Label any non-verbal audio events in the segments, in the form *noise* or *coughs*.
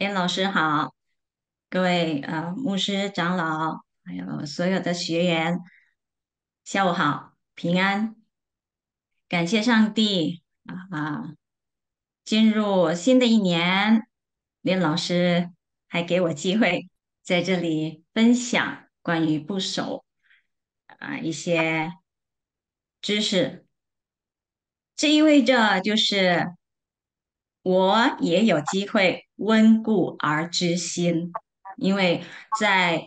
林老师好，各位呃牧师长老，还有所有的学员，下午好，平安，感谢上帝啊啊！进入新的一年，林老师还给我机会在这里分享关于部首啊一些知识，这意味着就是我也有机会。温故而知新，因为在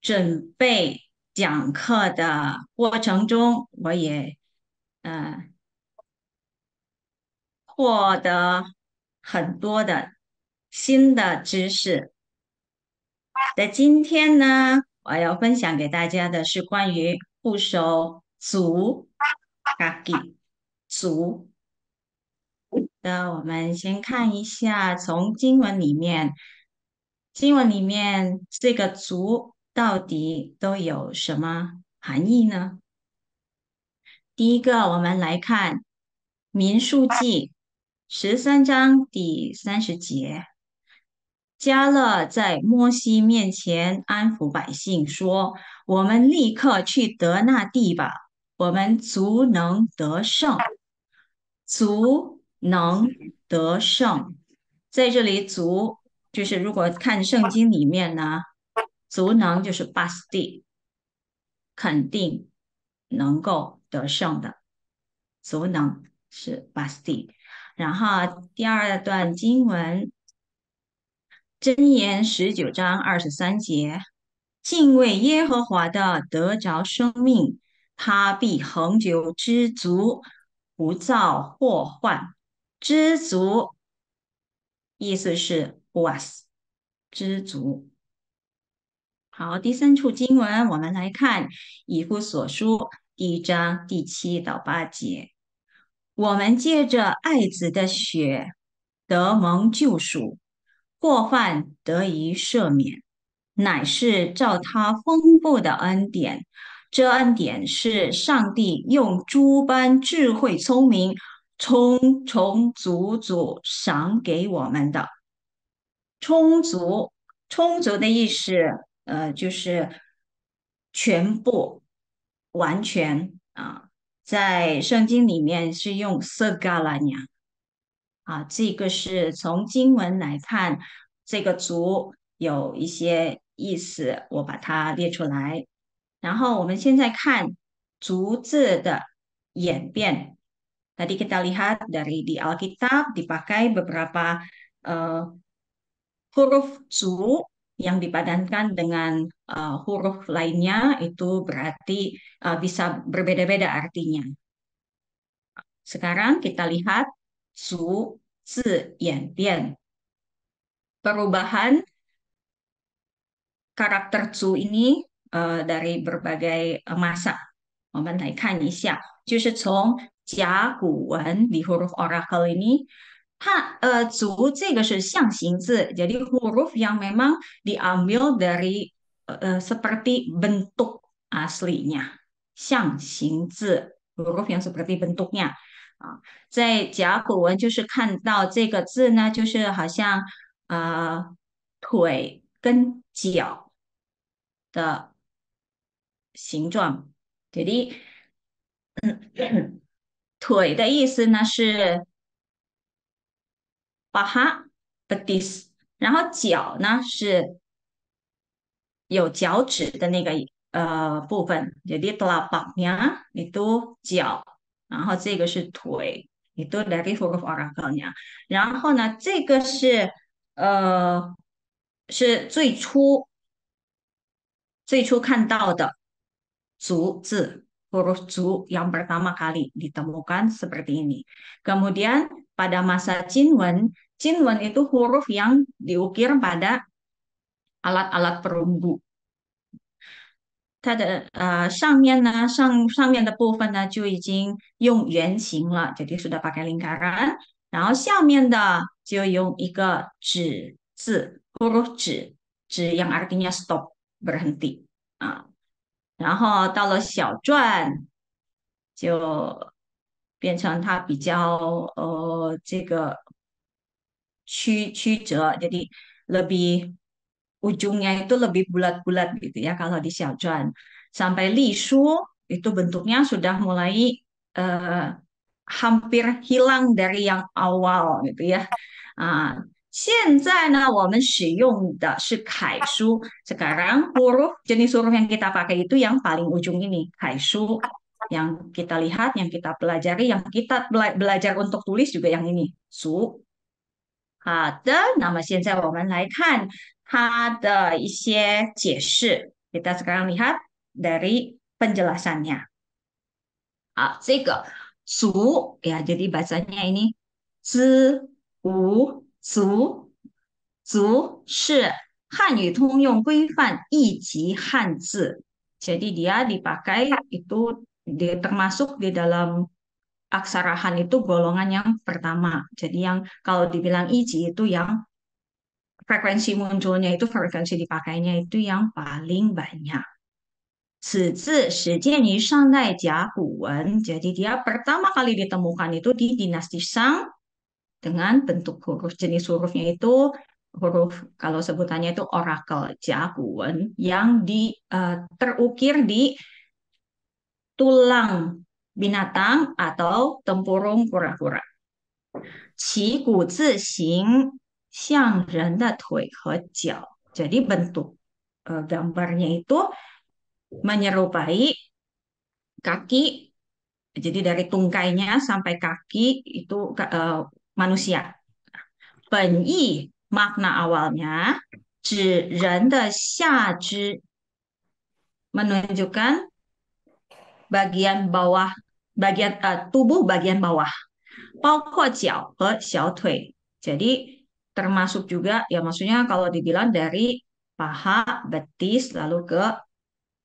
准备讲课的过程中，我也嗯获得很多的新的知识。在今天呢，我要分享给大家的是关于部首“足”啊，给足。那我们先看一下，从经文里面，经文里面这个“族”到底都有什么含义呢？第一个，我们来看《民数记》十三章第三十节，加勒在摩西面前安抚百姓说：“我们立刻去得那地吧，我们足能得胜。”足能得胜，在这里足就是如果看圣经里面呢，足能就是 b a s t i 肯定能够得胜的，足能是 b a s t i 然后第二段经文，《箴言》十九章二十三节：敬畏耶和华的得着生命，他必恒久知足，不造祸患。知足，意思是 was 知足。好，第三处经文，我们来看《以父所书》第一章第七到八节。我们借着爱子的血得蒙救赎，过犯得以赦免，乃是照他丰富的恩典。这恩典是上帝用诸般智慧聪明。充充足足赏给我们的，充足充足的意思，呃，就是全部完全啊，在圣经里面是用 s e g a l a 啊，这个是从经文来看，这个“足”有一些意思，我把它列出来。然后我们现在看“足”字的演变。Tadi kita lihat dari di Alkitab dipakai beberapa uh, huruf zu yang dipadankan dengan uh, huruf lainnya itu berarti uh, bisa berbeda-beda artinya. Sekarang kita lihat su, zi, yan, bian. Perubahan karakter zu ini uh, dari berbagai masa. 我们来看一下，就是从甲骨文 di huruf oracle ini ha jadi huruf yang memang diambil dari seperti bentuk aslinya. 象形字 huruf yang seperti bentuknya 啊，在甲骨文就是看到这个字呢，就是好像呃腿跟脚的形状。Jadi 腿的意思呢是 a 哈 d i s 然后脚呢是有脚趾的那个呃部分，有滴多啦，巴你读脚，然后这个是腿，你读，来给佛个佛拉高然后呢，这个是呃是最初最初看到的足字。huruf Zu yang pertama kali ditemukan seperti ini. Kemudian pada masa Qinwen, Qinwen itu huruf yang diukir pada alat-alat perunggu. Eh, jadi sudah pakai lingkaran。然后下面的就用一个止字 huruf zi yang artinya stop berhenti ah. 然后到了小篆就变成它比较呃这个曲曲折 jadi lebih ujungnya itu lebih bulat-bulat gitu ya kalau di Zhuan. Sampai Li Shu itu bentuknya sudah mulai uh, hampir hilang dari yang awal gitu ya. Uh, 现在呢，我们使用的是楷书。Sekarang huruf jenis huruf yang kita pakai itu yang paling ujung ini, yang kita lihat, yang kita pelajari, yang kita bela belajar untuk tulis juga yang ini, su. kita sekarang lihat dari penjelasannya. Ah, 这个 su ya jadi bacanya ini zi wu 足，足是汉语通用规范一级汉字。Jadi dia dipakai itu dia termasuk di dalam aksara Han itu golongan yang pertama. Jadi yang kalau dibilang iji itu yang frekuensi munculnya itu frekuensi dipakainya itu yang paling banyak. Sizi Shang Dai Jia Jadi dia pertama kali ditemukan itu di dinasti Shang dengan bentuk huruf jenis hurufnya itu huruf kalau sebutannya itu oracle jagoan yang di uh, terukir di tulang binatang atau tempurung kura-kura. Qi gu zi xing xiang ren de tui he jiao. Jadi bentuk uh, gambarnya itu menyerupai kaki jadi dari tungkainya sampai kaki itu uh, manusia. yi makna awalnya menunjukkan bagian bawah bagian uh, tubuh bagian bawah. Jadi termasuk juga ya maksudnya kalau dibilang dari paha, betis lalu ke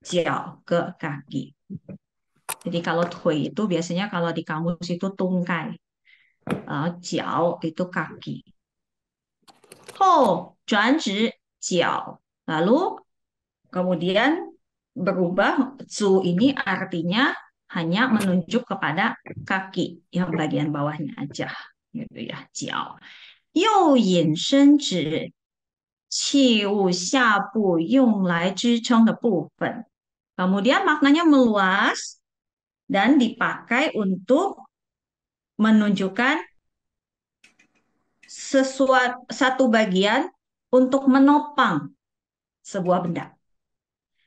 jiao, ke kaki. Jadi kalau tui itu biasanya kalau di kamus itu tungkai. 啊，脚 itu lalu kemudian berubah zu ini artinya hanya menunjuk kepada kaki yang bagian bawahnya aja gitu ya jiao Yo yin shen zhi qi wu xia bu yong lai zhi cheng de bu kemudian maknanya meluas dan dipakai untuk menunjukkan sesuatu satu bagian untuk menopang sebuah benda.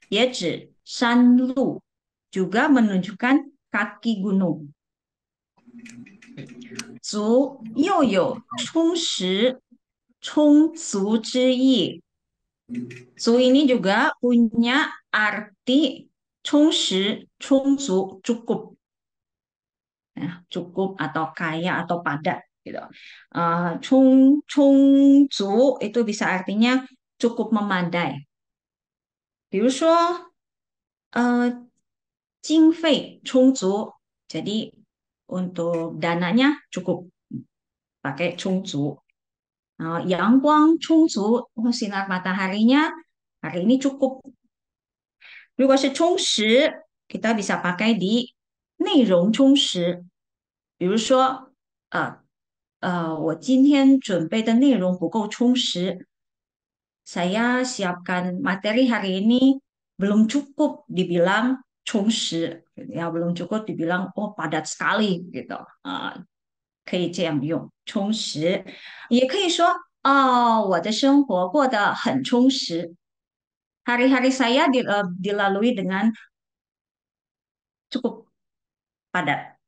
Yaitu Shanlu juga menunjukkan kaki gunung. Zu yu yo chung shi chung zu zhi yi. Zu ini juga punya arti chung shi, chung zu, cukup ya, cukup atau kaya atau padat gitu. Uh, chung chung zu itu bisa artinya cukup memadai. Eh, jadi untuk dananya cukup pakai 充足。Uh, eh, yang guang zu oh, sinar mataharinya hari ini cukup. Jika kita bisa pakai di 内容充实，比如说，呃呃，我今天准备的内容不够充实。saya siapkan materi hari ini belum cukup dibilang konsi ya belum cukup dibilang oh padat sekali gitu 啊，可以这样用充实，也可以说哦，我的生活过得很充实。hari-hari saya di 呃 dilalui dengan cukup padat.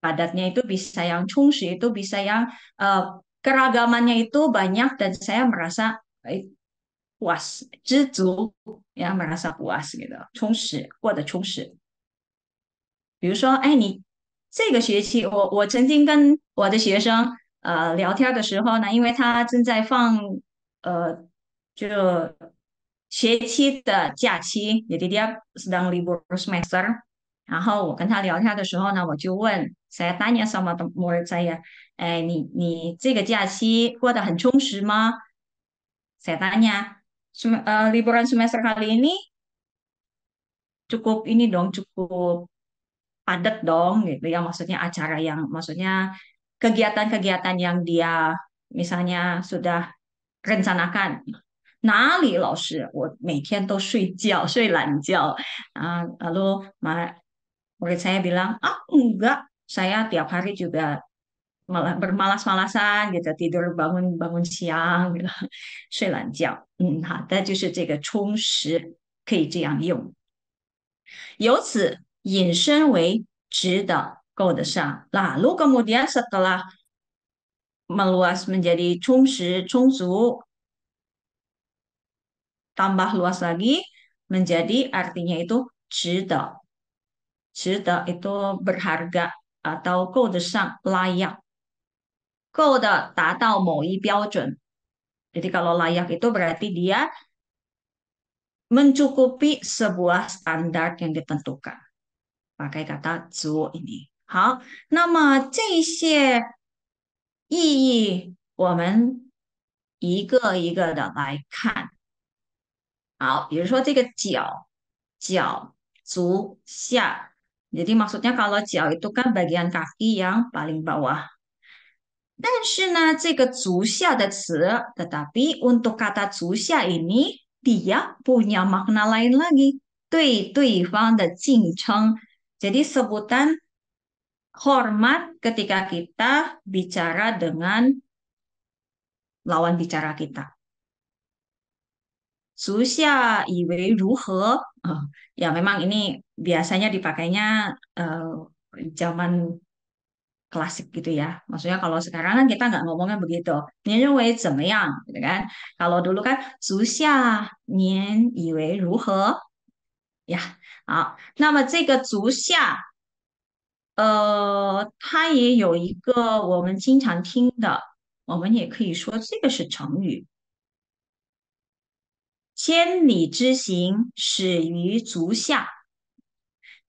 Padatnya itu bisa yang cungsi, itu bisa yang uh, keragamannya itu banyak dan saya merasa eh, puas, jizu, ya merasa puas gitu. Cungsi, kuat cungsi. 比如说，哎，你这个学期，我我曾经跟我的学生呃聊天的时候呢，因为他正在放呃就学期的假期，jadi dia sedang libur semester。然后我跟他聊天的时候呢，我就问然后我跟他聊天的时候呢，我就问 saya tanya sama murid saya，哎，你你这个假期过得很充实吗？saya liburan semester kali ini cukup ini dong cukup padat dong gitu ya maksudnya acara yang maksudnya kegiatan-kegiatan yang dia misalnya sudah rencanakan。哪里老师？我每天都睡觉，睡懒觉啊。Lalu ma murid saya bilang ah enggak saya tiap hari juga bermalas-malasan gitu tidur bangun bangun siang gitu kemudian setelah meluas menjadi cungsi tambah luas lagi menjadi artinya itu 值得值得 itu berharga 到够得上 layak，够的达到某一标准。Jadi kalau layak itu berarti dia mencukupi sebuah standar yang ditentukan. Pakai kata zu ini. 好，那么这些意义我们一个一个的来看。好，比如说这个脚，脚足下。jadi maksudnya kalau jiao itu kan bagian kaki yang paling bawah. Dan tetapi untuk kata zuxia ini dia punya makna lain lagi. Tui, tui, fang, de, jing, cheng. Jadi sebutan hormat ketika kita bicara dengan lawan bicara kita. ruhe? Ah, ya memang ini biasanya dipakainya zaman klasik gitu ya, maksudnya kalau sekarang kan kita nggak ngomongnya begitu。您认为怎么样？你看，kalau dulu kan，zuxia zhege ruhe. Nah, eh, chang yue zuxia, nian yi jing ting Ya, nama men men wo wo ye 足下您以为如何？呀，好，那么这个足下，呃，c 也有一个我们经常听的，我们也可以说这个是成语，i 里之行，始于 i 下。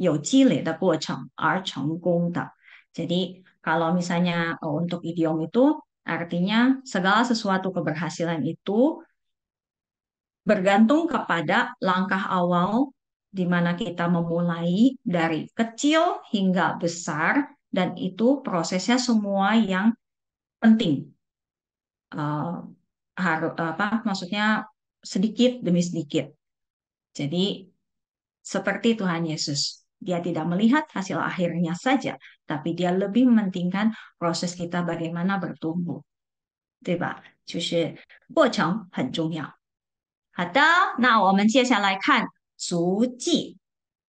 有积累的过程而成功的。jadi Jadi kalau misalnya eh, untuk idiom itu artinya segala sesuatu keberhasilan itu bergantung kepada langkah awal di mana kita memulai dari kecil hingga besar dan itu prosesnya semua yang penting. Uh, harus apa maksudnya sedikit demi sedikit. Jadi seperti Tuhan Yesus. Dia tidak melihat hasil akhirnya saja, tapi dia lebih mementingkan proses kita bagaimana bertumbuh. 对吧？就是过程很重要。好的，那我们接下来看足迹，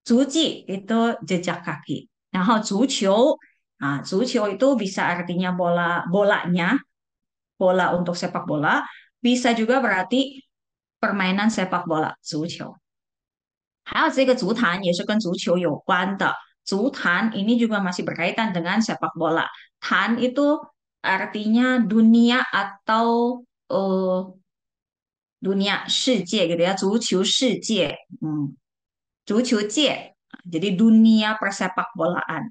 足迹 nah, itu jejak kaki。然后足球啊，足球 nah, nah, itu bisa artinya bola bolanya bola untuk sepak bola, bisa juga berarti permainan sepak bola, 足球。还有这个足坛也是跟足球有关的。Zutan ini juga masih berkaitan dengan sepak bola. Tan itu artinya dunia atau uh, eh, dunia, gitu ya, Jadi dunia persepak bolaan.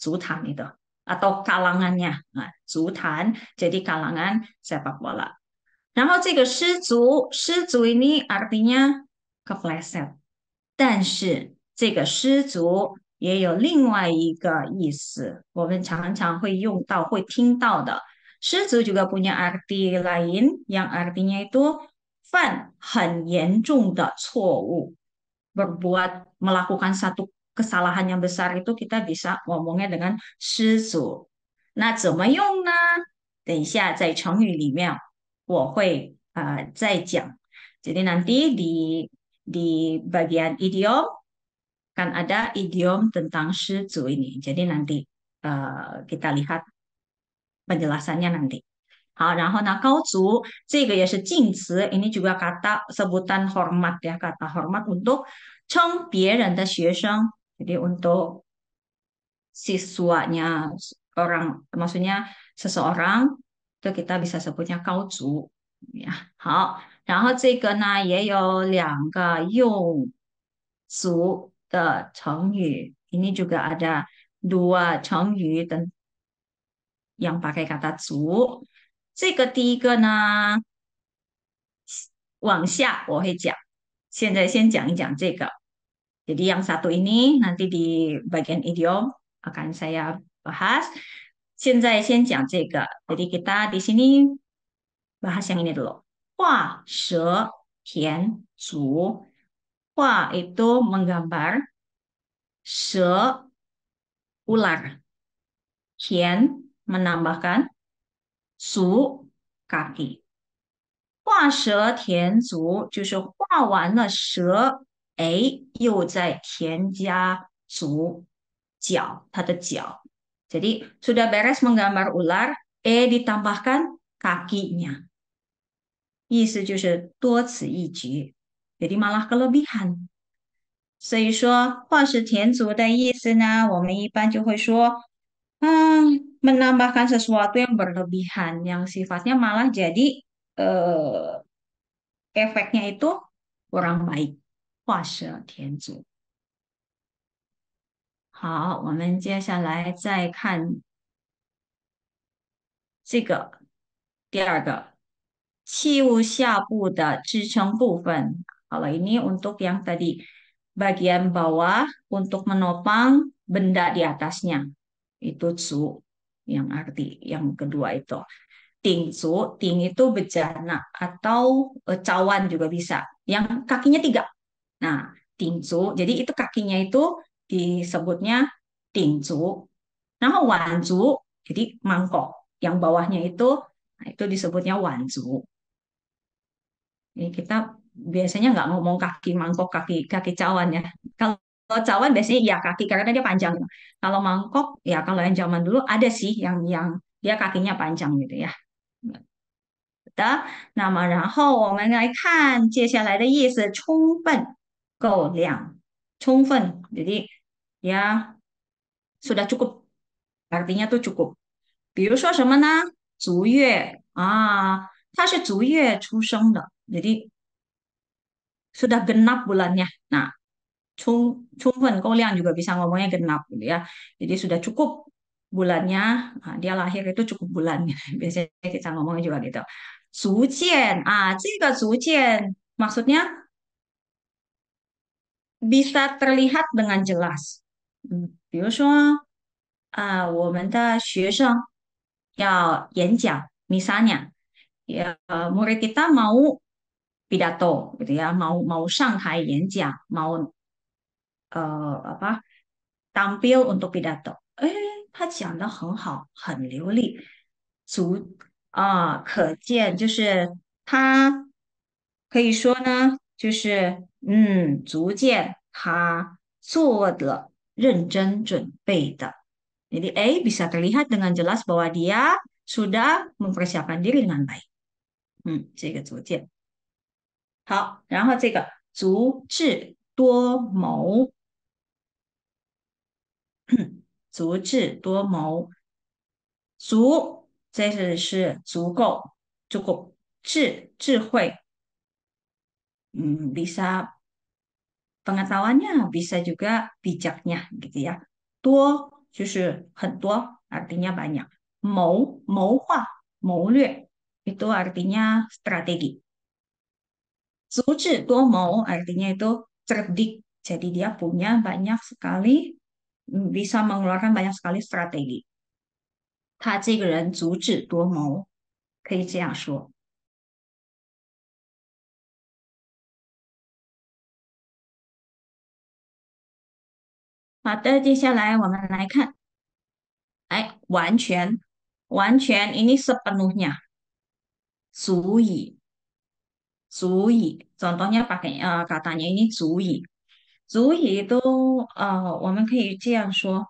itu atau kalangannya. jadi kalangan sepak bola. Nah, ini artinya kepleset. 但是这个失足也有另外一个意思，我们常常会用到、会听到的。失足 juga punya arti lain yang artinya itu 犯很严重的错误，berbuat melakukan satu kesalahan yang besar itu kita bisa ngomongnya dengan 失足。那怎么用呢？等一下在成语里面我会呃再讲。Jadi nanti di di bagian idiom kan ada idiom tentang shizu ini. Jadi nanti uh, kita lihat penjelasannya nanti. Ah, nah, ini juga kata sebutan hormat ya kata hormat untuk Jadi untuk siswanya orang maksudnya seseorang itu kita bisa sebutnya kau ya. 然后这个呢也有两个用足的成语，你这个阿的两个成语等，要把给它足。这个第一个呢，往下我会讲，现在先讲一讲这个。所以，yang satu ini nanti di bagian idiom akan saya bahas。现在先讲这个，所以 kita di sini bahas yang ini dulu。Hua se tian zu. Hua itu menggambar. Se ular. Tian menambahkan. Zu kaki. Hua se tian zu 就是画完了蛇，哎，又再添加足脚，它的脚。Jadi sudah beres menggambar ular, eh ditambahkan kakinya. 意思就是多此一举，Jadi malah 有 l 马 b i h a n 所以说画蛇添足的意思呢，我们一般就会说，嗯 m e n a m b a h k a n sesuatu yang berlebihan，yang sifatnya malah jadi，呃，efeknya itu kurang baik。画蛇添足。好，我们接下来再看这个第二个。Siu da syabuda 支撑 bufen. Kalau ini untuk yang tadi bagian bawah untuk menopang benda di atasnya. Itu su yang arti yang kedua itu. Ting su, ting itu bejana atau eh, cawan juga bisa. Yang kakinya tiga. Nah, ting su, jadi itu kakinya itu disebutnya ting su. Nah, wan su, jadi mangkok. Yang bawahnya itu, nah, itu disebutnya wan su kita biasanya nggak ngomong kaki mangkok, kaki kaki cawan ya. Kalau cawan biasanya ya kaki karena dia panjang. Kalau mangkok ya kalau yang zaman dulu ada sih yang yang dia kakinya panjang gitu ya. kita kan. jadi ya sudah cukup. Artinya tuh cukup. 比如说什么呢？足月啊，他是足月出生的。jadi sudah genap bulannya. Nah, Chung Kau lihat juga bisa ngomongnya genap gitu ya. Jadi sudah cukup bulannya, nah, dia lahir itu cukup bulannya. *laughs* Biasanya kita ngomongnya juga gitu. Sujian, ah, jika sujian maksudnya bisa terlihat dengan jelas. Hmm, ah, ya, misalnya, ya, murid kita mau pidato gitu ya mau mau Shanghai 演讲 mau uh, apa tampil untuk pidato Eh, 哎他讲的很好很流利足啊、呃、可见就是他可以说呢就是嗯足见他做的认真准备的 jadi A bisa terlihat dengan jelas bahwa dia sudah mempersiapkan diri dengan baik 嗯这个足见好，然后这个足智多谋，足智多谋，足这是是足够足够智智慧，嗯，bisa pengetahuannya bisa juga bijaknya，gitu ya，tuh justru hatu artinya banyak，谋谋划谋略，itu artinya strategi。Suci itu mau artinya itu cerdik. Jadi dia punya banyak sekali, bisa mengeluarkan banyak sekali strategi. 他这个人足智多谋，可以这样说。好的，接下来我们来看，哎，完全，完全，ini kan? eh, sepenuhnya，足以。足以，这么多年把给啊，这么多年你足以，足以都啊，我们可以这样说，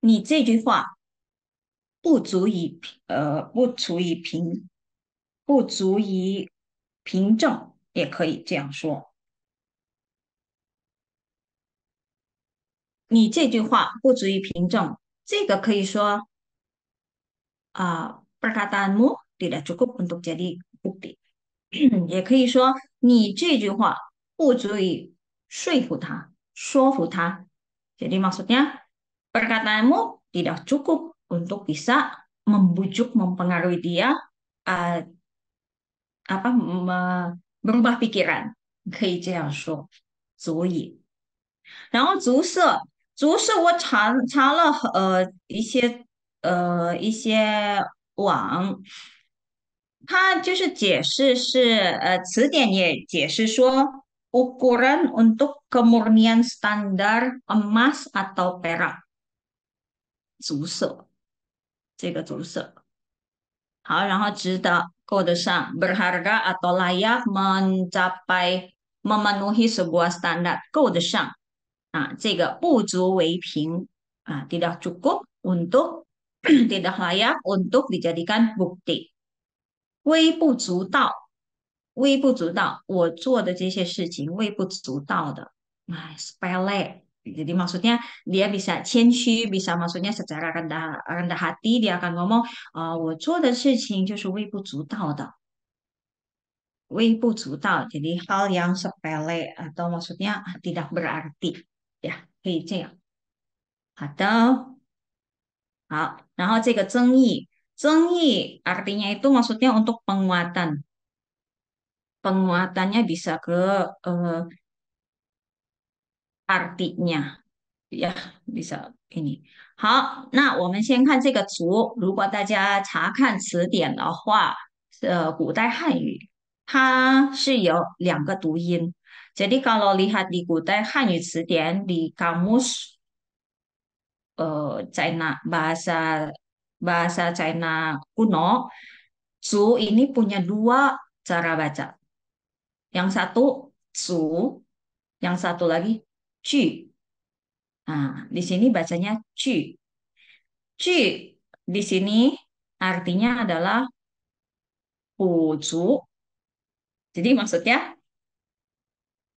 你这句话不足以呃，不足以平，不足以凭证，也可以这样说，你这句话不足以凭证，这个可以说啊，perkataanmu tidak cukup untuk jadi 不比，也可以说你这句话不足以说服他，说服他。s u d 说：“ y a p e r k a t a a n m u tidak cukup untuk bisa membujuk, mempengaruhi dia, uh, apa m e m b a p i buta？可以这样说，足以。然后，足色足色我查查了呃一些呃一些网。”它就是解释是呃词典也解释说 ukuran untuk kemurnian standar emas atau perak，足色，这个足色。好，然后值得够得上 atau layak mencapai memenuhi sebuah cukup untuk *coughs* tidak layak untuk dijadikan bukti。微不足道，微不足道，我做的这些事情微不足道的。哎，sparele，你这意思嘛？所以呢，他比较谦虚，比较嘛，所以呢，是讲他跟他他低，他讲我们啊，我做的事情就是微不足道的，微不足道，所以，是讲，就是讲，就是讲，就是讲，就是讲，就是讲，就是讲，就是讲，就是讲，就是讲，就是讲，就是讲，就是讲，就是讲，就是讲，Zengyi artinya itu maksudnya untuk penguatan. Penguatannya bisa ke uh, artinya ya bisa ini. Eh, ini 好，那我们先看这个族。如果大家查看词典的话，呃，古代汉语它是有两个读音。Jadi kalau lihat di Kutai Cidian, di kamus uh, China bahasa bahasa China kuno, Su ini punya dua cara baca. Yang satu Su, yang satu lagi Qi. Nah, di sini bacanya Qi. Qi di sini artinya adalah Pucu. Jadi maksudnya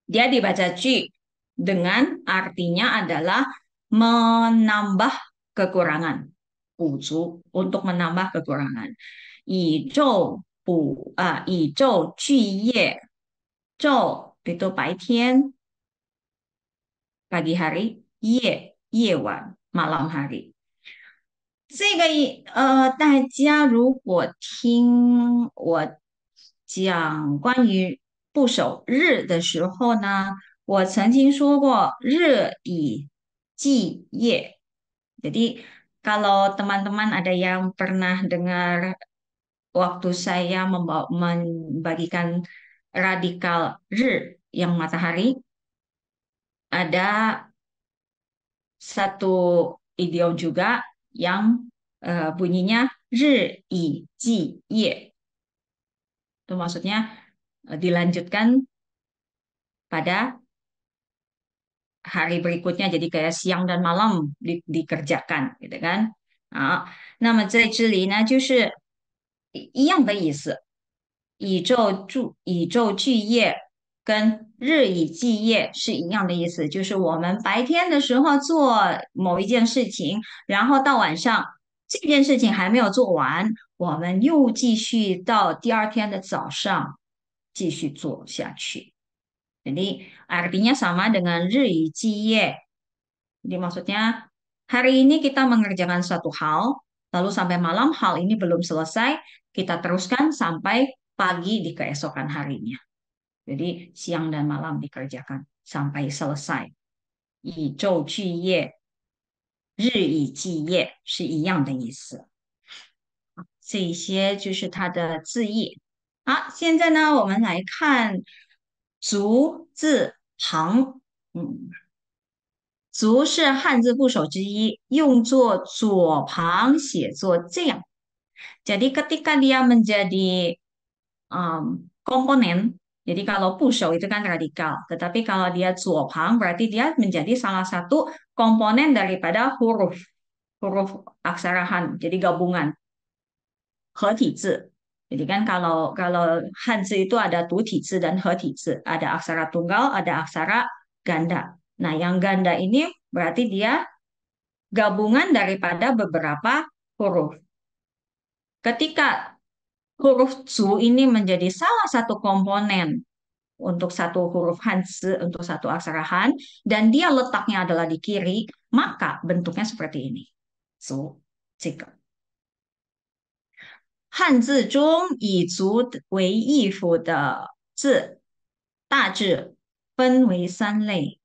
dia dibaca Qi dengan artinya adalah menambah kekurangan. 补足，为了增加不足。宇宙补啊，宇宙聚夜，昼，对，白天，白天，夜，夜晚，晚上。这个呃，大家如果听我讲关于部首日的时候呢，我曾经说过，日以继夜，对的。Kalau teman-teman ada yang pernah dengar waktu saya membawa, membagikan radikal R yang matahari, ada satu idiom juga yang uh, bunyinya R i J y Itu maksudnya uh, dilanjutkan pada hari berikutnya jadi kayak siang dan malam di dikerjakan, gitu kan？啊，那么在这里呢，就是一样的意思。宇宙昼，宇宙聚业跟日以继夜是一样的意思，就是我们白天的时候做某一件事情，然后到晚上这件事情还没有做完，我们又继续到第二天的早上继续做下去。Jadi artinya sama dengan ri ye. Jadi maksudnya hari ini kita mengerjakan suatu hal, lalu sampai malam hal ini belum selesai, kita teruskan sampai pagi di keesokan harinya. Jadi siang dan malam dikerjakan sampai selesai. Yi zhou ji ye, ri yi ji ye, 这些就是它的字义。好，现在呢，我们来看。足字旁，嗯，足是汉字部首之一，用作左旁写作这样。Jadi ketika dia menjadi um, komponen, jadi kalau busau itu kan radikal, tetapi kalau dia zuopang berarti dia menjadi salah satu komponen daripada huruf huruf aksara Han, jadi gabungan. 合体字 jadi kan kalau kalau Hanzi itu ada tu tizi dan he tizi, ada aksara tunggal, ada aksara ganda. Nah, yang ganda ini berarti dia gabungan daripada beberapa huruf. Ketika huruf zu ini menjadi salah satu komponen untuk satu huruf Hanzi, untuk satu aksara Han, dan dia letaknya adalah di kiri, maka bentuknya seperti ini. So, cikap. 汉字中以足为义符的字，大致分为三类。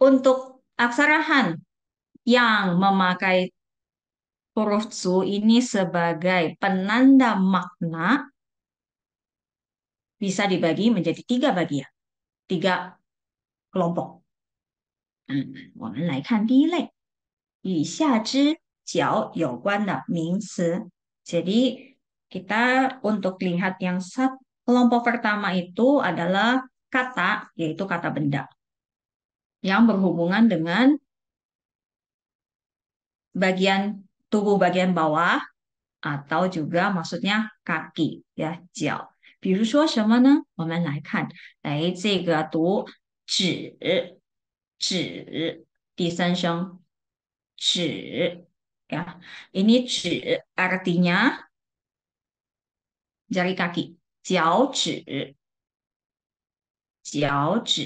Untuk aksara Han yang memakai huruf su ini sebagai penanda makna bisa dibagi menjadi tiga bagian, tiga kelompok。我们来看第一类，与下肢脚有关的名词。Jadi kita untuk lihat yang kelompok pertama itu adalah kata, yaitu kata benda yang berhubungan dengan bagian tubuh bagian bawah atau juga maksudnya kaki ya jiao. 比如说什么呢？我们来看，哎，这个读指指第三声指 ya. Ini zhi artinya jari kaki. Jiao zhi. Jiao zhi.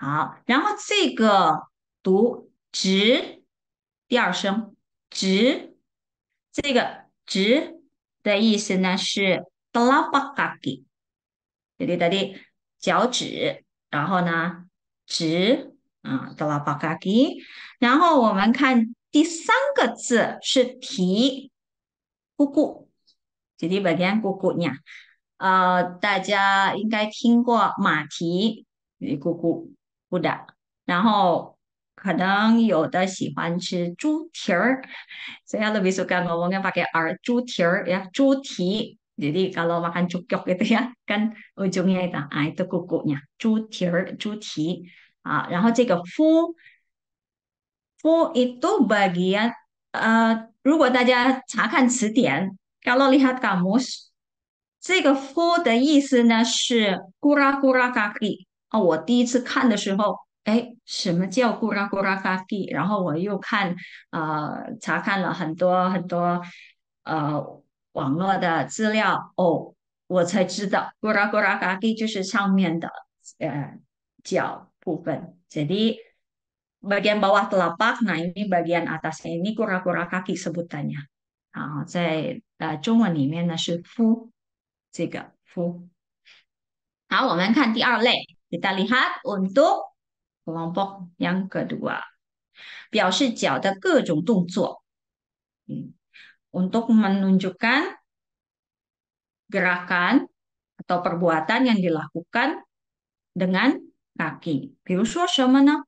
好，然后这个读直，第二声直，这个直的意思呢是 telapak kaki。jadi tadi 脚趾，然后呢直啊 telapak kaki。然后我们看第三个字是提，kuku. Jadi bagian kukunya. Uh, 大家应该听过马蹄，咕咕咕的，然后可能有的喜欢吃猪蹄儿，saya lebih suka ngomongnya pakai r 猪蹄儿 ya 猪蹄 jadi kalau makan cukyok gitu ya kan ujungnya itu ah itu kukunya 猪蹄儿猪蹄啊，然后这个夫 foot，r 它就 n 呃，如果大家查看词典，卡罗丽看词典，这个 f o r 的意思呢是咕啦咕啦嘎地。哦，我第一次看的时候，哎，什么叫咕啦咕啦嘎地？然后我又看，呃，查看了很多很多呃网络的资料，哦，我才知道咕啦咕啦嘎地就是上面的呃脚部分这里。bagian bawah telapak. Nah, ini bagian atasnya ini kura-kura kaki sebutannya. Nah, saya uh, kita lihat untuk kelompok yang kedua, hmm. untuk menunjukkan gerakan atau perbuatan yang dilakukan dengan kaki. 比如说什么呢？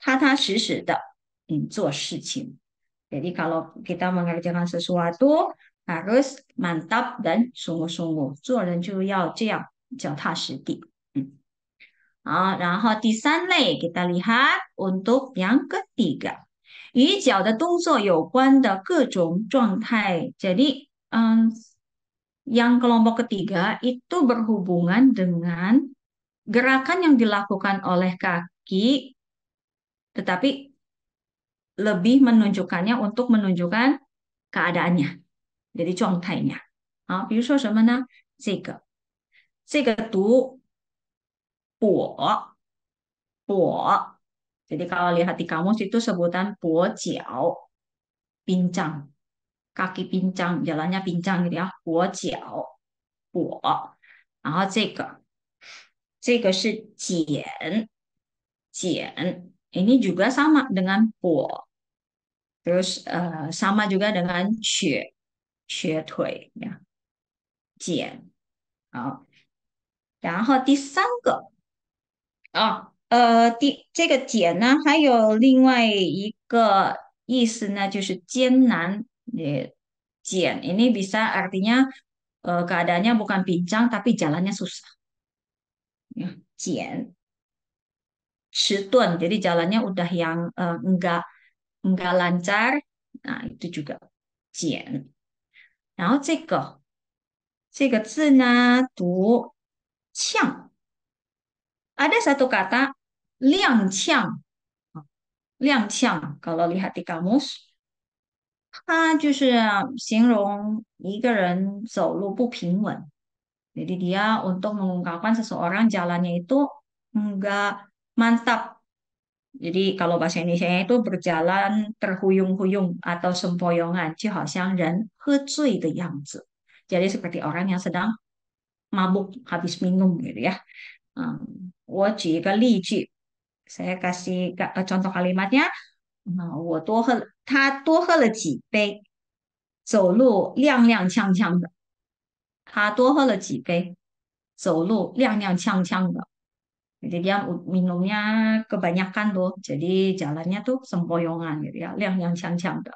踏踏实实的嗯做事情. Jadi kalau kita mengerjakan sesuatu harus mantap dan sungguh-sungguh. 做人就要这样脚踏实地. Hmm. Nah, 然后第三类 kita lihat untuk yang ketiga. 与脚的动作有关的各种状态. Jadi, um, yang kelompok ketiga itu berhubungan dengan gerakan yang dilakukan oleh kaki tetapi lebih menunjukkannya untuk menunjukkan keadaannya. Jadi contohnya, ah, Jadi kalau lihat di kamus itu sebutan jiao pincang, kaki pincang, jalannya pincang gitu ya, jiao adalah jian, jian. Ini juga sama dengan po. Terus uh, sama juga dengan xue, xue tui ya. Jian. uh, oh. ini bisa artinya uh, keadaannya bukan pincang tapi jalannya susah. Ya, shutun, jadi jalannya udah yang uh, enggak enggak lancar. Nah, itu juga jian. ada satu kata kalau lihat di kamus, jadi dia untuk mengungkapkan seseorang jalannya itu enggak mantap. Jadi kalau bahasa Indonesia itu berjalan terhuyung-huyung atau sempoyongan, Jadi seperti orang yang sedang mabuk habis minum gitu ya. Um, saya kasih eh, contoh kalimatnya. 我多喝了，他多喝了几杯，走路踉踉跄跄的。他多喝了几杯，走路踉踉跄跄的。jadi dia minumnya kebanyakan tuh, jadi jalannya tuh sempoyongan gitu ya, yang cang-cang ya，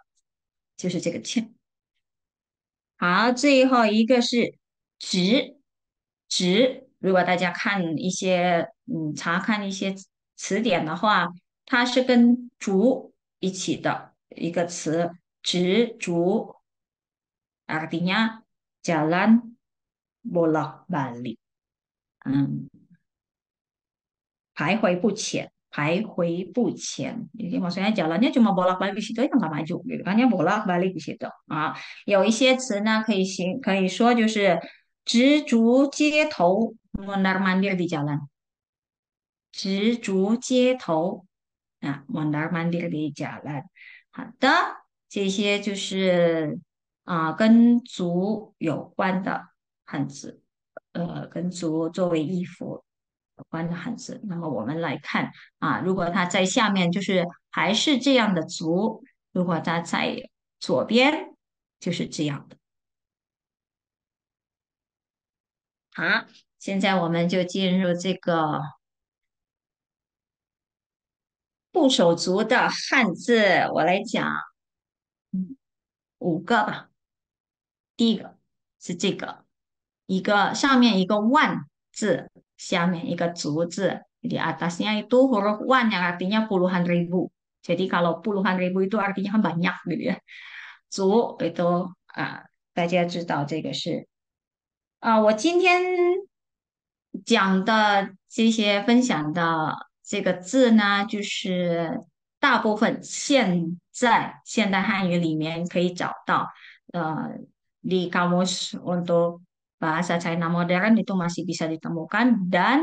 踉踉跄跄的，就是这个欠。好，最后一个是值值。如果大家看一些嗯查看一些词典的话，它是跟足一起的一个词，值足。artinya jalan bolak balik。嗯。Hmm. 徘徊不前，徘徊不前，意思嘛，说呢，走路呢，就只往回嘛就是不往前进，它只往回啊，有一些词呢，可以行，可以说就是“执足街头”，慢点儿，慢点儿地走；“执足街头”，啊，慢点儿，慢点儿地走。好的，这些就是啊，跟“足”有关的汉字，呃，跟“足”作为衣服关的汉字，那么我们来看啊，如果它在下面，就是还是这样的足；如果它在左边，就是这样的。好，现在我们就进入这个部首足的汉字，我来讲，嗯，五个吧。第一个是这个，一个上面一个万字。Syamnya ikat suzu. Jadi atasnya itu huruf one yang artinya puluhan ribu. Jadi kalau puluhan ribu itu artinya kan banyak gitu ya. Zu itu ah, 大家知道这个是啊，我今天讲的这些分享的这个字呢，就是大部分现在现代汉语里面可以找到。呃，di kamus untuk bahasa China modern itu masih bisa ditemukan dan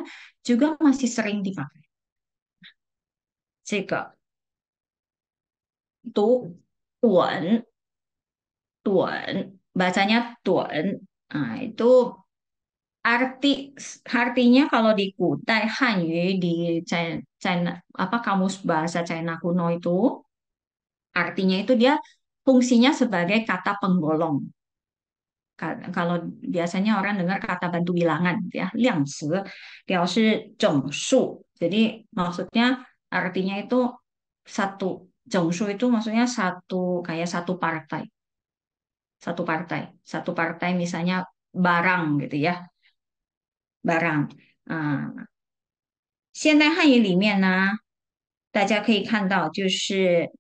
juga masih sering dipakai. Jika tu tuan tuan bacanya tuan nah, itu arti artinya kalau di Kutai Hanyu di China, China apa kamus bahasa China kuno itu artinya itu dia fungsinya sebagai kata penggolong kalau biasanya orang dengar kata bantu bilangan gitu ya liang liangsi diaoshi jongsu jadi maksudnya artinya itu satu jongsu itu maksudnya satu kayak satu partai satu partai satu partai misalnya barang gitu ya barang nah 现代汉语里面呢，大家可以看到，就是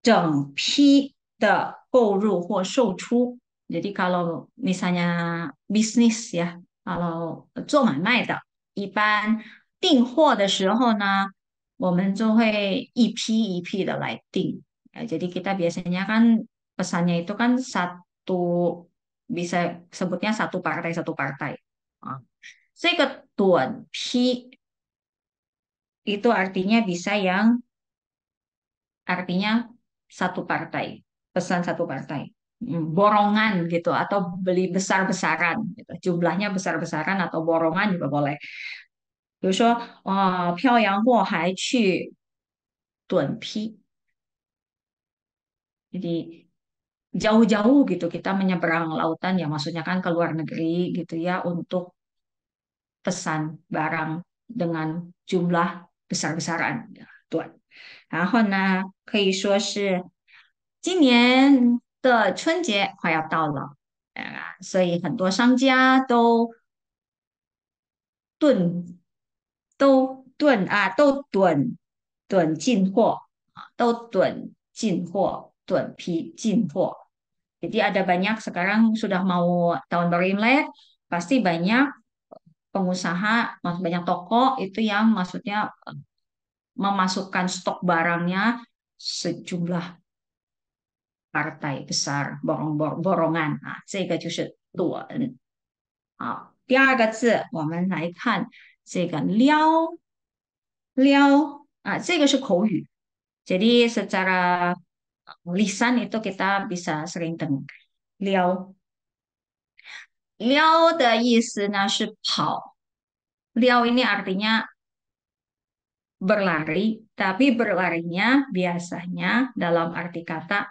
整批的购入或售出 jadi kalau misalnya bisnis ya, kalau ding. Ya, jadi kita biasanya kan pesannya itu kan satu bisa sebutnya satu partai satu partai. saya ke tuan pi itu artinya bisa yang artinya satu partai pesan satu partai. Mm, borongan gitu atau beli besar-besaran gitu. jumlahnya besar-besaran atau borongan juga boleh. jadi jauh jauh-jauh gitu kita menyeberang lautan ya maksudnya kan ke luar negeri gitu ya untuk pesan barang dengan jumlah besar-besaran 然后呢，可以说是今年。的春节快要到了，啊、呃，所以很多商家都囤、都囤啊，都囤囤进货啊，都囤进货、囤批进货。Jadi ada banyak sekarang sudah mau tahun baru Imlek, pasti banyak pengusaha, banyak toko itu yang maksudnya eh, memasukkan stok barangnya sejumlah partai besar borong borong Jadi secara lisan itu kita bisa sering dengar 撩。撩的意思呢是跑，撩 ini artinya berlari, tapi berlarinya biasanya dalam arti kata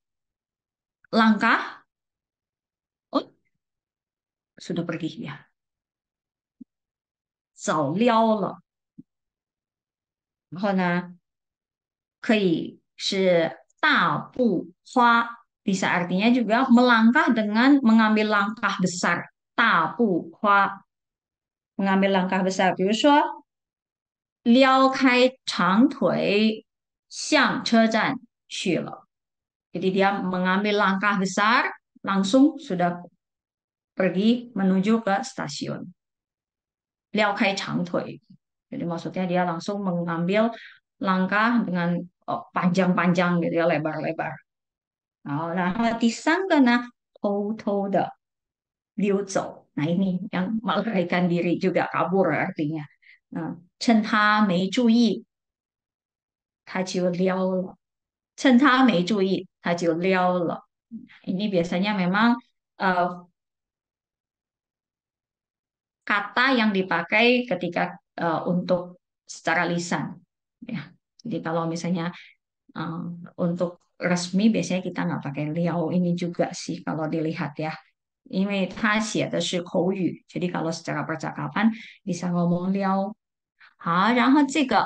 langkah. Oh, sudah pergi ya. Zao liao le. 然后呢，可以是大步花 bisa artinya juga melangkah dengan mengambil langkah besar. Ta bu hua. Mengambil langkah besar. Misalnya, liao kai chang tui xiang che zhan xu le. Jadi dia mengambil langkah besar, langsung sudah pergi menuju ke stasiun. Liao kai chang tui. Jadi maksudnya dia langsung mengambil langkah dengan oh, panjang-panjang gitu ya, lebar-lebar. Oh, nah, disangkana tou-tou de liu zou. Nah ini yang melarikan diri juga kabur artinya. Nah, chen ta mei ta jiu liao Chen ta mei tajil loh, Ini biasanya memang uh, kata yang dipakai ketika uh, untuk secara lisan. Ya. Jadi kalau misalnya uh, untuk resmi biasanya kita nggak pakai liao ini juga sih kalau dilihat ya. Ini Jadi kalau secara percakapan bisa ngomong liao. Ha, ah,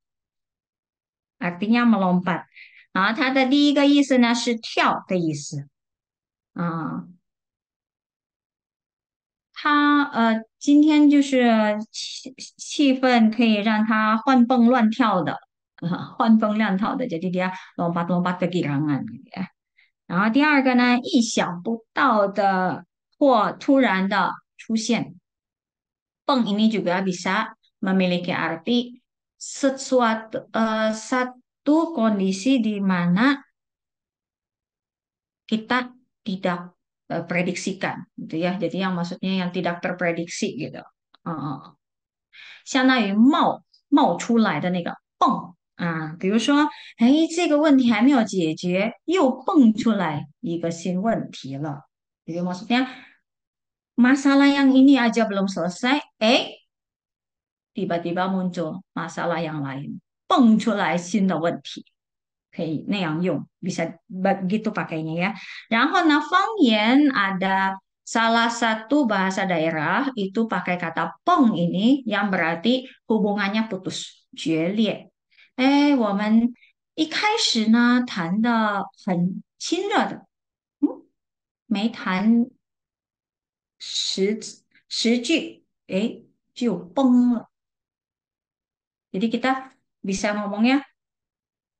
Arbinyamulombat，然后它的第一个意思呢是跳的意思，啊，它呃今天就是气气氛可以让它欢蹦乱跳的，啊欢蹦乱跳的叫弟弟啊，lombat lombat kegiangan。然后第二个呢，意想不到的或突然的出现，peng ini juga bisa memiliki arti。sesuatu uh, satu kondisi di mana kita tidak uh, prediksikan gitu ya. Jadi yang maksudnya yang tidak terprediksi gitu. Uh, 相当于冒冒出来的那个蹦啊，比如说，哎，这个问题还没有解决，又蹦出来一个新问题了。Jadi maksudnya masalah yang ini aja belum selesai, eh tiba-tiba muncul masalah yang lain, pengculai sinta wati. Oke, ini yang yung, bisa begitu pakainya ya. Yang hona fang yen ada salah satu bahasa daerah itu pakai kata peng ini yang berarti hubungannya putus. Jue Jelie. Eh, woman, ikai na tan de hen qin de. Hmm? Mei tan shi shi ji, eh, jiu peng le. Jadi kita bisa ngomongnya,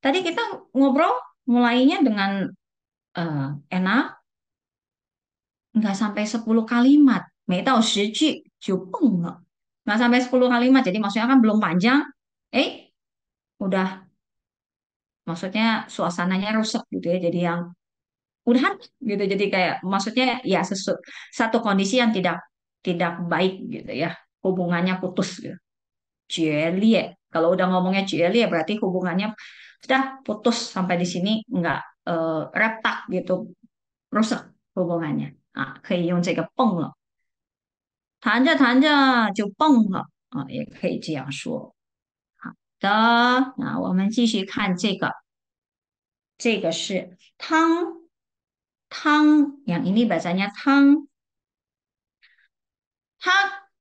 tadi kita ngobrol mulainya dengan uh, enak, nggak sampai 10 kalimat. Meta shiji, jupeng nggak. Nggak sampai 10 kalimat, jadi maksudnya kan belum panjang. Eh, udah. Maksudnya suasananya rusak gitu ya, jadi yang udahan gitu. Jadi kayak maksudnya ya sesu, satu kondisi yang tidak tidak baik gitu ya. Hubungannya putus gitu. Jelie, Kalau udah ngomongnya cuti ya berarti hubungannya sudah putus sampai di sini nggak retak gitu, rusak hubungannya。啊，h k 用这个崩 i 谈着谈着就崩了啊，也可以这样说。好的，啊，我们继续看这个，这个是汤汤，你看，你把咱家汤，它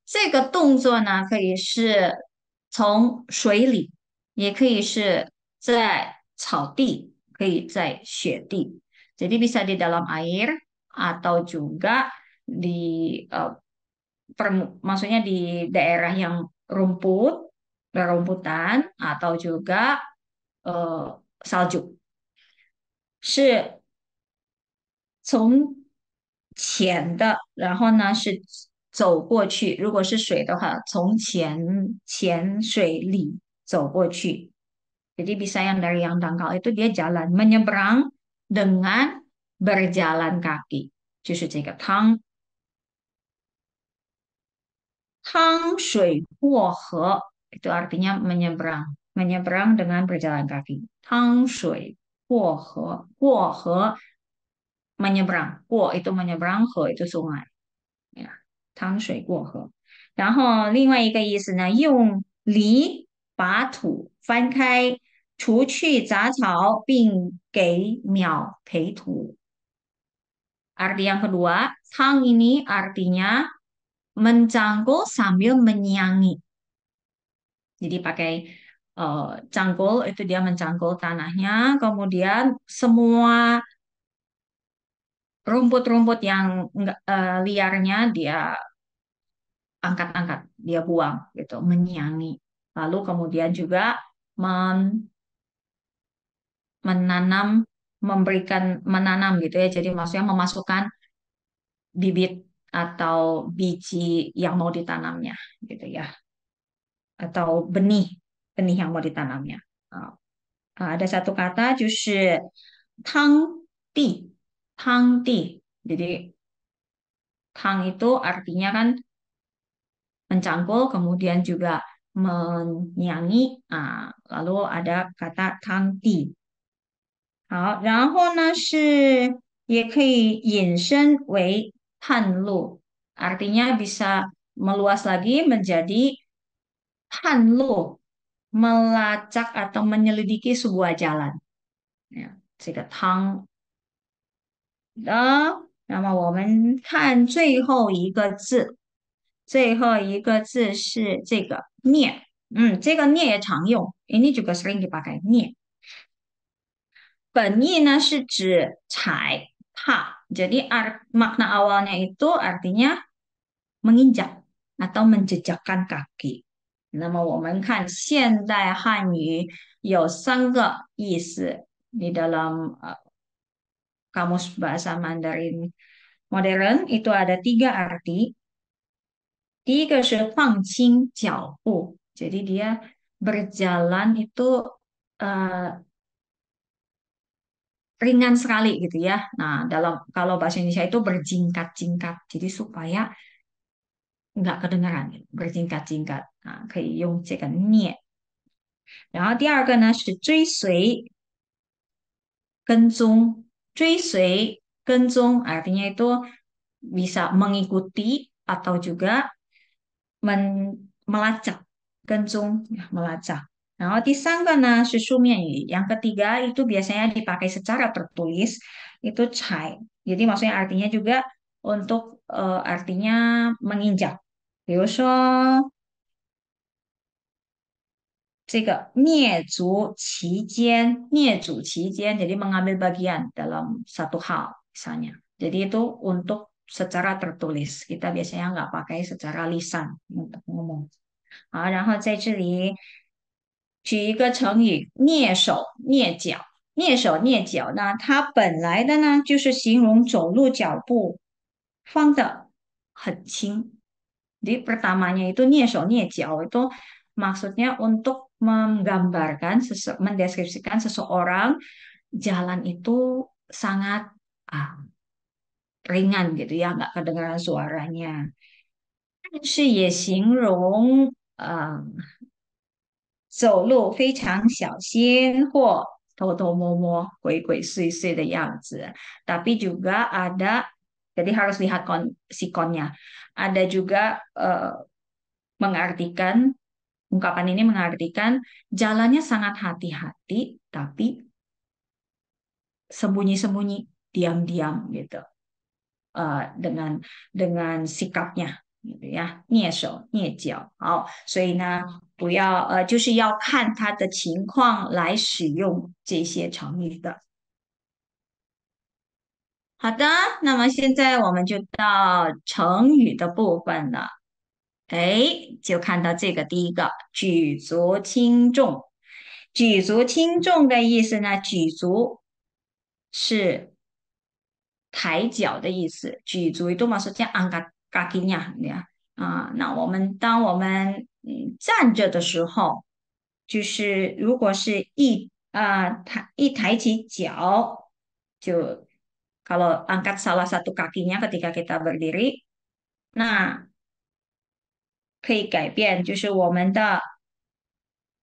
这个动作呢可以是。从水里，也可以是在草地，可以在雪地。Jadi bisa di dalam air atau juga di uh, maksudnya di daerah yang rumput, berumputan atau juga uh, salju. 是从浅的，然后呢是走过去。如果是水的话，从浅浅水里走过去。Jadi bisa yang dari yang dangkal itu dia jalan menyeberang dengan berjalan kaki. Justru jika tang itu artinya menyeberang, menyeberang dengan berjalan kaki. menyeberang, itu menyeberang, itu sungai. 糖水过河。然后另外一个意思呢，用犁把土翻开，除去杂草，并给鸟培土。Arti yang kedua, tang ini artinya mencangkul sambil menyiangi. Jadi pakai uh, eh, cangkul itu dia mencangkul tanahnya, kemudian semua rumput-rumput yang uh, liarnya dia angkat-angkat, dia buang gitu, menyiangi. Lalu kemudian juga men menanam memberikan menanam gitu ya. Jadi maksudnya memasukkan bibit atau biji yang mau ditanamnya gitu ya. Atau benih, benih yang mau ditanamnya. Oh. Ah, ada satu kata justru tang ti, tang ti. Jadi tang itu artinya kan mencangkul, kemudian juga ah, lalu ada kata artinya bisa meluas lagi menjadi panlu, melacak atau menyelidiki sebuah jalan。呀，这个汤的，那么我们看最后一个字。Ya, 最后一个字是这个“念”，嗯，这个“念”也常用。ini juga sering dipakai 念。本意呢是指踩踏，jadi ar makna awalnya itu artinya menginjak atau menjejakkan kaki。那么我们看现代汉语有三个意思，di dalam kamus bahasa Mandarin modern itu ada tiga arti. Tiga 是放轻脚步，jadi dia berjalan itu eh, ringan sekali gitu ya. Nah dalam kalau bahasa Indonesia itu berjingkat-jingkat, jadi supaya nggak kedengaran, gitu. berjingkat-jingkat. Nah, 可以用这个念。然后第二个呢是追随、跟踪、追随、跟踪，artinya itu bisa mengikuti atau juga melacak, kencung ya, melacak. Nah, otisangkana susumian yang ketiga itu biasanya dipakai secara tertulis itu chai. Jadi maksudnya artinya juga untuk uh, artinya menginjak. Biosho ini niezu qijian, niezu qijian, jadi mengambil bagian dalam satu hal misalnya. Jadi itu untuk secara tertulis. Kita biasanya nggak pakai secara lisan untuk ngomong. Ah, di sini, shou shou jiao". Jadi pertamanya itu maksudnya untuk menggambarkan, mendeskripsikan seseorang jalan itu sangat ah, ringan gitu ya, nggak kedengaran suaranya. Tapi juga ada jadi harus lihat kon, sikonnya. Ada juga uh, mengartikan ungkapan ini mengartikan jalannya sangat hati-hati tapi sembunyi-sembunyi, diam-diam gitu. 呃，等然等然，细呷呀呀，蹑手蹑脚。好，所以呢，不要呃，就是要看他的情况来使用这些成语的。好的，那么现在我们就到成语的部分了。哎，就看到这个第一个，举足轻重。举足轻重的意思呢，举足是。抬脚的意思，举足一动嘛，说这样啊嘎嘎给呀的呀啊。那我们当我们嗯站着的时候，就是如果是一啊抬一抬起脚，就 kalau angkat salah s 那可以改变，就是我们的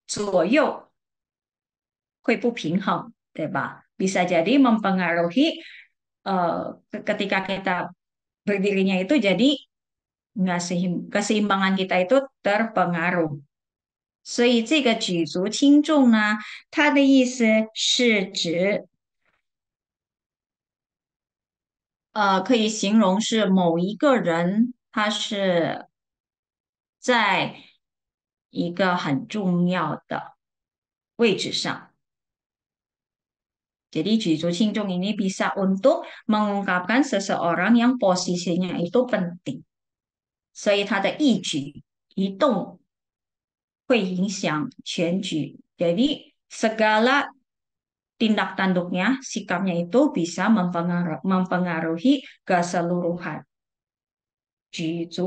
左右会不平衡，对吧？bisa jadi mempengaruhi uh, ketika kita berdirinya itu jadi nggak seim keseimbangan kita itu terpengaruh. 所以这个举足轻重呢，它的意思是指，呃，可以形容是某一个人，他是在一个很重要的位置上。jadi Jizu Xingzhong ini bisa untuk mengungkapkan seseorang yang posisinya itu penting. 所以他的一举一动会影响全局. Jadi segala tindak tanduknya, sikapnya itu bisa mempengaruhi, mempengaruhi keseluruhan. Jizu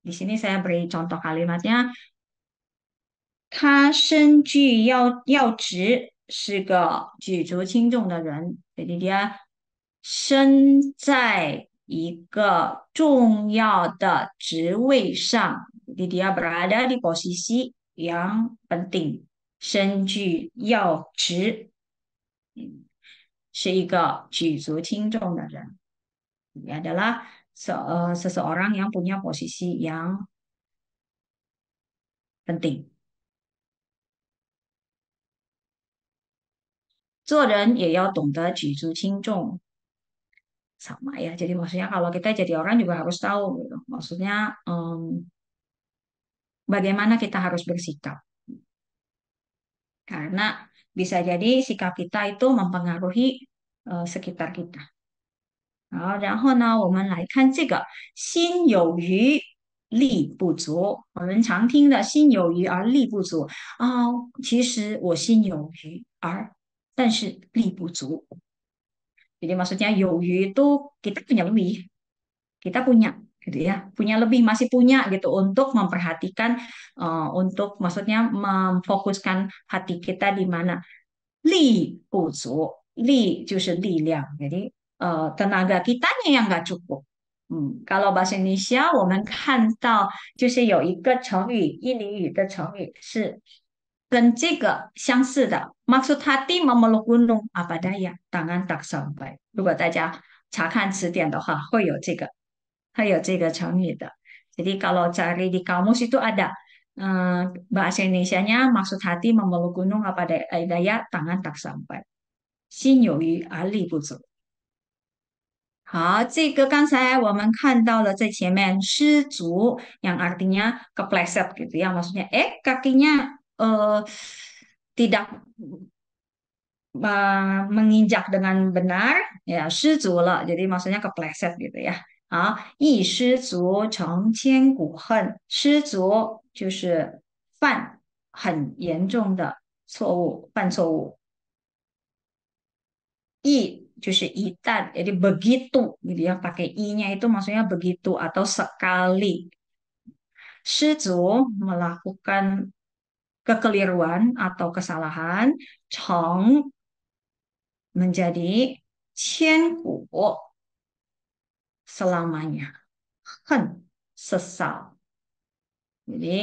Di sini saya beri contoh kalimatnya, 他身具要要职是个举足轻重的人对对对啊身在一个重要的职位上 didiabrada d 杨本鼎身具要职嗯是一个举足轻重的人亚德拉索呃索索 around 杨本要保持膝杨做人也要懂得举足轻重 sama ya jadi maksudnya kalau kita jadi orang juga harus tahu gitu maksudnya um, bagaimana kita harus bersikap karena bisa jadi sikap kita itu mempengaruhi uh, sekitar kita 好，然后呢，我们来看这个“心有余力不足”，我们常听的“心有余而力不足”啊、哦，其实我心有余而 nah, 但是力不足。Jadi Jadi maksudnya Yoyu itu kita punya lebih, kita punya gitu ya, punya lebih masih punya gitu untuk memperhatikan, uh, untuk maksudnya memfokuskan hati kita di mana li buzu, li liang. Jadi uh, tenaga kitanya yang nggak cukup. Hmm, kalau bahasa Indonesia, kita kan ini. Maksud hati memeluk gunung apa daya, tangan tak sampai. jadi kalau cari di kamus itu ada eh, bahasa bahasa nya maksud hati memeluk gunung apa eh, daya, tangan tak sampai. Xin yu ah, bu yang artinya kepleset gitu ya. Maksudnya, eh kakinya eh tidak menginjak dengan benar ya shizu jadi maksudnya kepleset gitu ya ah yi shi cheng qian gu hen shi zu 就是犯很严重的错误犯错误 i 就是一旦 jadi begitu gitu ya pakai i-nya itu maksudnya begitu atau sekali Shizu melakukan kekeliruan atau kesalahan, cong menjadi gu selamanya. Hen, sesal. Jadi,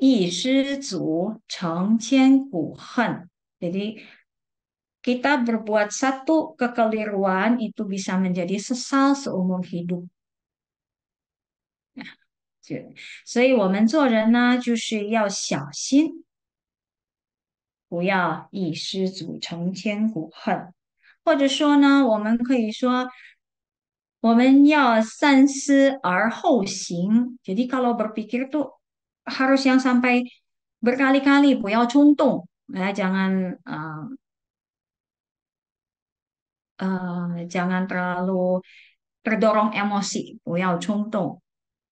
yi shi zu cheng qian gu hen. Jadi, kita berbuat satu kekeliruan itu bisa menjadi sesal seumur hidup. 就，所以我们做人呢，就是要小心，不要一失足成千古恨，或者说呢，我们可以说，我们要三思而后行。jadi kalau berpikir d u harus yang sampai berkali-kali, boya c u n g t u n a jangan, eh, jangan terlalu terdorong emosi, boya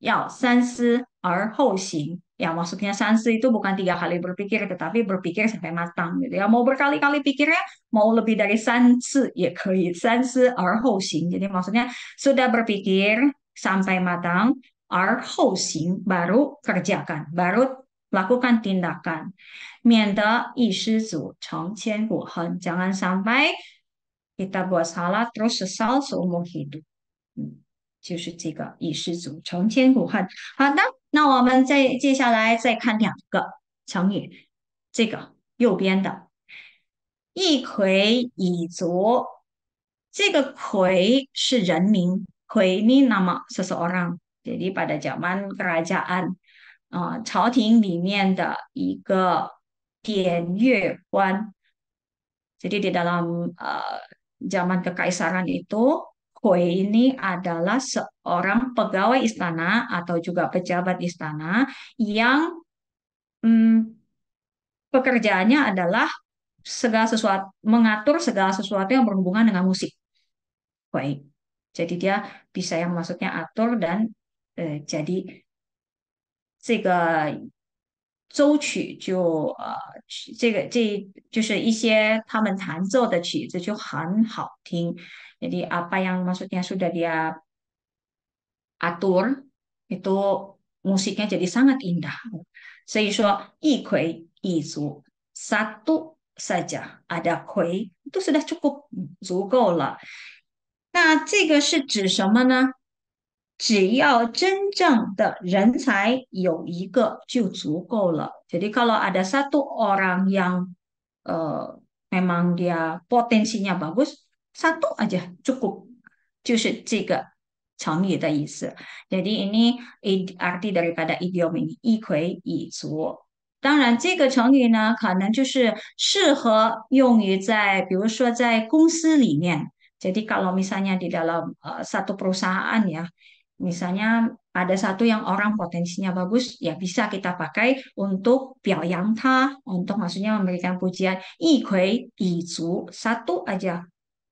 要三思而后行. Ya, maksudnya sansi itu bukan tiga kali berpikir, tetapi berpikir sampai matang gitu ya. Mau berkali-kali pikirnya, mau lebih dari sansi ya kei, sansi er hou xing. Jadi maksudnya sudah berpikir sampai matang, er hou xing, baru kerjakan, baru lakukan tindakan. Mianda yi shi zu cheng qian gu hen. Jangan sampai kita buat salah terus sesal seumur hidup. Hmm. 就是这个以士卒从千古恨好的那我们再接下来再看两个成语这个右边的一盔以族这个魁是人民魁米那么索索奥让这里把它叫曼格拉加安啊朝廷里面的一个典阅官这里的朗呃叫曼格盖萨拉米多 Hui ini adalah seorang pegawai istana atau juga pejabat istana yang hmm, pekerjaannya adalah segala sesuatu mengatur segala sesuatu yang berhubungan dengan musik. Baik. Jadi dia bisa yang maksudnya atur dan eh, jadi 这个奏曲就呃这个这就是一些他们弹奏的曲子就很好听，jadi apa yang maksudnya sudah dia atur itu musiknya jadi sangat indah. Saya so, i kui Satu saja ada kui itu sudah cukup cukup lah. Nah, ce ge shi kalau ada satu orang yang uh, memang dia potensinya bagus, satu aja cukup. ada isi. Jadi, ini arti daripada idiom ini ikui, jadi kalau misalnya di dalam uh, satu perusahaan ya, misalnya ada satu yang orang potensinya bagus, ya bisa kita pakai untuk yang ta, untuk maksudnya memberikan pujian. Yi kui yi zu, satu aja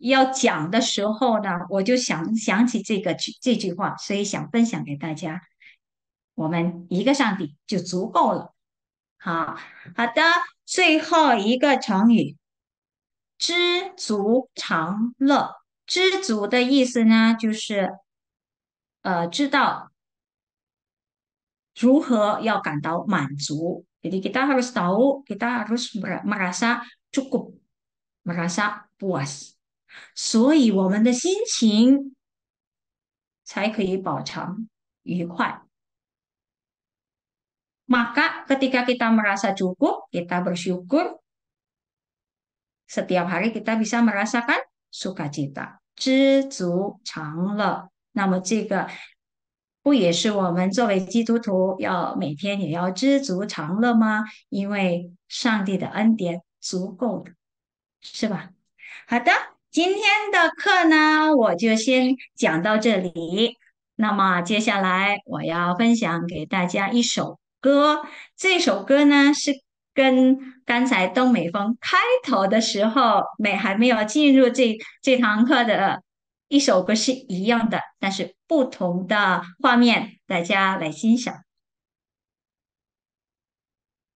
要讲的时候呢，我就想想起这个句这句话，所以想分享给大家。我们一个上帝就足够了。好，好的，最后一个成语，知足常乐。知足的意思呢，就是，呃，知道如何要感到满足，给 kita harus tahu kita harus merasa cukup merasa puas。所以我们的心情才可以饱尝愉快。maka ketika kita merasa cukup kita bersyukur setiap hari kita bisa merasakan sukacita, cizu changle. 知足常乐。那 i 这个不也是我们作为基督徒要每天也要知足常乐吗？因为上帝的恩典足够的，是吧？好的。今天的课呢，我就先讲到这里。那么接下来，我要分享给大家一首歌。这首歌呢，是跟刚才东北风开头的时候美还没有进入这这堂课的一首歌是一样的，但是不同的画面，大家来欣赏。